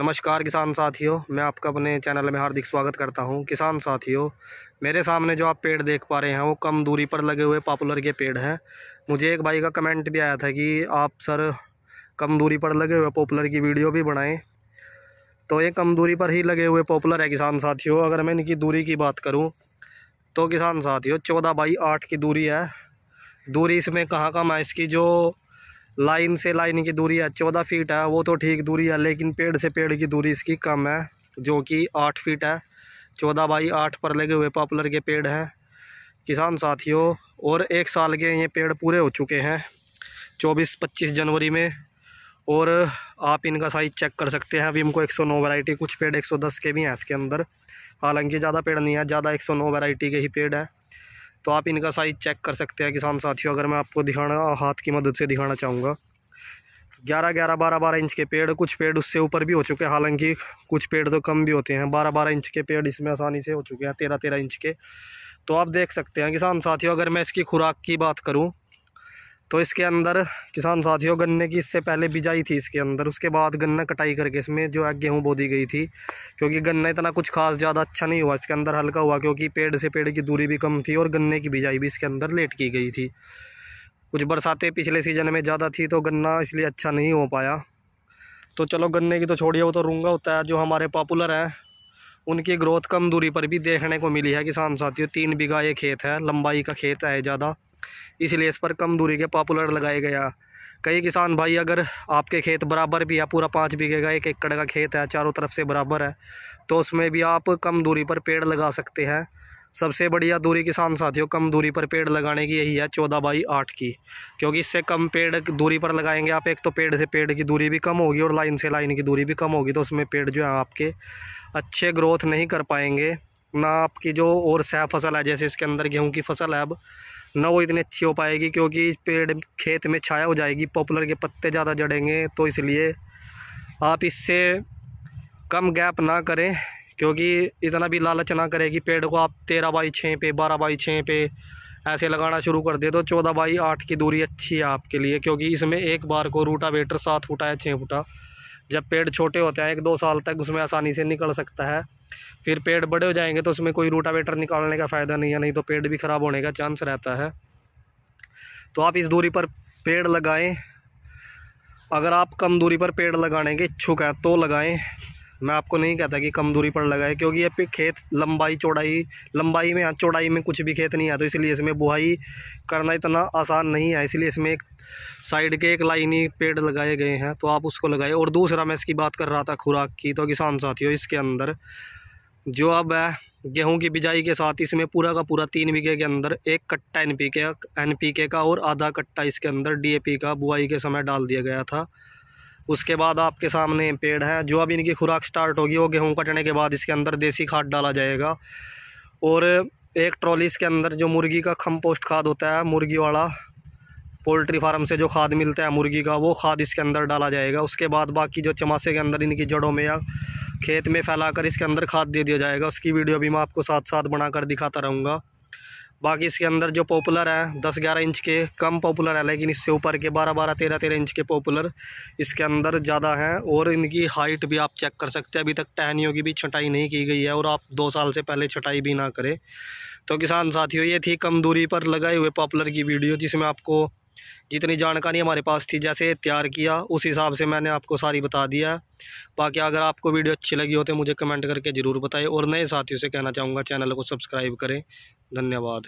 नमस्कार किसान साथियों मैं आपका अपने चैनल में हार्दिक स्वागत करता हूं किसान साथियों मेरे सामने जो आप पेड़ देख पा रहे हैं वो कम दूरी पर लगे हुए पॉपुलर के पेड़ हैं मुझे एक भाई का कमेंट भी आया था कि आप सर कम दूरी पर लगे हुए पॉपुलर की वीडियो भी बनाएं तो ये कम दूरी पर ही लगे हुए पॉपुलर है किसान साथियों अगर मैं इनकी दूरी की बात करूँ तो किसान साथियों चौदह बाई आठ की दूरी है दूरी इसमें कहाँ कम है इसकी जो लाइन से लाइन की दूरी है चौदह फीट है वो तो ठीक दूरी है लेकिन पेड़ से पेड़ की दूरी इसकी कम है जो कि आठ फीट है चौदह बाई आठ पर लगे हुए पॉपुलर के पेड़ हैं किसान साथियों और एक साल के ये पेड़ पूरे हो चुके हैं चौबीस पच्चीस जनवरी में और आप इनका साइज़ चेक कर सकते हैं अभी हमको एक सौ नौ कुछ पेड़ एक सौ दस के भी हैं इसके अंदर हालांकि ज़्यादा पेड़ नहीं है ज़्यादा एक सौ नौ वैरायटी के ही पेड़ है तो आप इनका साइज़ चेक कर सकते हैं किसान साथियों अगर मैं आपको दिखाना हाथ की मदद से दिखाना चाहूँगा ग्यारह ग्यारह बारह बारह इंच के पेड़ कुछ पेड़ उससे ऊपर भी हो चुके हैं हालांकि कुछ पेड़ तो कम भी होते हैं बारह बारह इंच के पेड़ इसमें आसानी से हो चुके हैं तेरह तेरह इंच के तो आप देख सकते हैं किसान साथियों अगर मैं इसकी खुराक की बात करूँ तो इसके अंदर किसान साथियों गन्ने की इससे पहले बिजाई थी इसके अंदर उसके बाद गन्ना कटाई करके इसमें जो है गेहूँ बो दी गई थी क्योंकि गन्ना इतना कुछ खास ज़्यादा अच्छा नहीं हुआ इसके अंदर हल्का हुआ क्योंकि पेड़ से पेड़ की दूरी भी कम थी और गन्ने की बिजाई भी इसके अंदर लेट की गई थी कुछ बरसातें पिछले सीज़न में ज़्यादा थी तो गन्ना इसलिए अच्छा नहीं हो पाया तो चलो गन्ने की तो छोड़िए वो तो रूंगा होता है जो हमारे पॉपुलर हैं उनकी ग्रोथ कम दूरी पर भी देखने को मिली है किसान साथियों तीन बीघा ये खेत है लंबाई का खेत है ज़्यादा इसलिए इस पर कम दूरी के पॉपुलर लगाए गया कई किसान भाई अगर आपके खेत बराबर भी है पूरा पाँच बीघे का एक एकड़ का खेत है चारों तरफ से बराबर है तो उसमें भी आप कम दूरी पर पेड़ लगा सकते हैं सबसे बढ़िया दूरी किसान साथियों कम दूरी पर पेड़ लगाने की यही है चौदह बाई आठ की क्योंकि इससे कम पेड़ दूरी पर लगाएंगे आप एक तो पेड़ से पेड़ की दूरी भी कम होगी और लाइन से लाइन की दूरी भी कम होगी तो उसमें पेड़ जो है आपके अच्छे ग्रोथ नहीं कर पाएंगे ना आपकी जो और सह फसल है जैसे इसके अंदर गेहूँ की फसल है अब ना वो इतनी अच्छी हो पाएगी क्योंकि पेड़ खेत में छाया हो जाएगी पॉपुलर के पत्ते ज़्यादा जड़ेंगे तो इसलिए आप इससे कम गैप ना करें क्योंकि इतना भी लालच ना करे कि पेड़ को आप तेरह बाई छः पे बारह बाई छः पे ऐसे लगाना शुरू कर दे तो चौदह बाई आठ की दूरी अच्छी है आपके लिए क्योंकि इसमें एक बार को रूटा वेटर सात फुटा या छः फुटा जब पेड़ छोटे होते हैं एक दो साल तक उसमें आसानी से निकल सकता है फिर पेड़ बड़े हो जाएंगे तो उसमें कोई रूटावेटर निकालने का फ़ायदा नहीं है नहीं तो पेड़ भी ख़राब होने का चांस रहता है तो आप इस दूरी पर पेड़ लगाएं अगर आप कम दूरी पर पेड़ लगाने के इच्छुक हैं तो लगाएं मैं आपको नहीं कहता कि कम दूरी पर लगाए क्योंकि ये खेत लंबाई चौड़ाई लंबाई में हाँ, चौड़ाई में कुछ भी खेत नहीं आता तो इसलिए इसमें बुहाई करना इतना आसान नहीं है इसलिए इसमें एक साइड के एक लाइनी पेड़ लगाए गए हैं तो आप उसको लगाए और दूसरा मैं इसकी बात कर रहा था खुराक की तो किसान साथियों इसके अंदर जो अब है गेहूँ की बिजाई के साथ इसमें पूरा का पूरा तीन बीघे के अंदर एक कट्टा N P K N P K का और आधा कट्टा इसके अंदर डी ए पी का बुआई के समय डाल दिया गया था उसके बाद आपके सामने पेड़ है जो अब इनकी खुराक स्टार्ट होगी वो गेहूँ कटने के बाद इसके अंदर देसी खाद डाला जाएगा और एक ट्रॉली इसके अंदर जो मुर्गी का खम्पोस्ट खाद होता है मुर्गी वाला पोल्ट्री फार्म से जो खाद मिलता है मुर्गी का वो खाद इसके अंदर डाला जाएगा उसके बाद बाकी जो चमासे के अंदर इनकी जड़ों में या खेत में फैलाकर इसके अंदर खाद दे दिया जाएगा उसकी वीडियो भी मैं आपको साथ साथ बनाकर दिखाता रहूँगा बाकी इसके अंदर जो पॉपुलर हैं दस ग्यारह इंच के कम पॉपुलर हैं लेकिन इससे ऊपर के बारह बारह तेरह तेरह इंच के पॉपुलर इसके अंदर ज़्यादा हैं और इनकी हाइट भी आप चेक कर सकते हैं अभी तक टहनियों की भी छटाई नहीं की गई है और आप दो साल से पहले छटाई भी ना करें तो किसान साथियों ये थी कम दूरी पर लगाए हुए पॉपुलर की वीडियो जिसमें आपको जितनी जानकारी हमारे पास थी जैसे तैयार किया उस हिसाब से मैंने आपको सारी बता दिया बाकी अगर आपको वीडियो अच्छी लगी हो तो मुझे कमेंट करके ज़रूर बताएं और नए साथियों से कहना चाहूँगा चैनल को सब्सक्राइब करें धन्यवाद